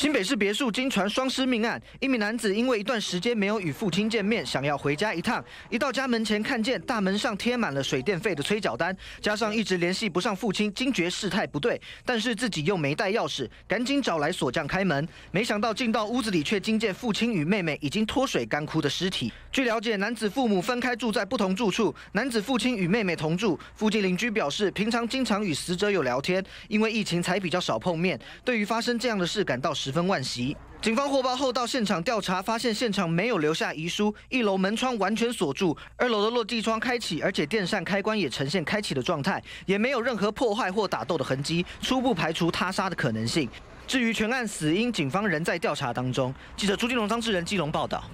新北市别墅惊传双尸命案，一名男子因为一段时间没有与父亲见面，想要回家一趟。一到家门前，看见大门上贴满了水电费的催缴单，加上一直联系不上父亲，惊觉事态不对。但是自己又没带钥匙，赶紧找来锁匠开门。没想到进到屋子里，却惊见父亲与妹妹已经脱水干枯的尸体。据了解，男子父母分开住在不同住处，男子父亲与妹妹同住。附近邻居表示，平常经常与死者有聊天，因为疫情才比较少碰面。对于发生这样的事感到十分惋惜。警方获报后到现场调查，发现现场没有留下遗书，一楼门窗完全锁住，二楼的落地窗开启，而且电扇开关也呈现开启的状态，也没有任何破坏或打斗的痕迹，初步排除他杀的可能性。至于全案死因，警方仍在调查当中。记者朱金龙、张志仁、基隆报道。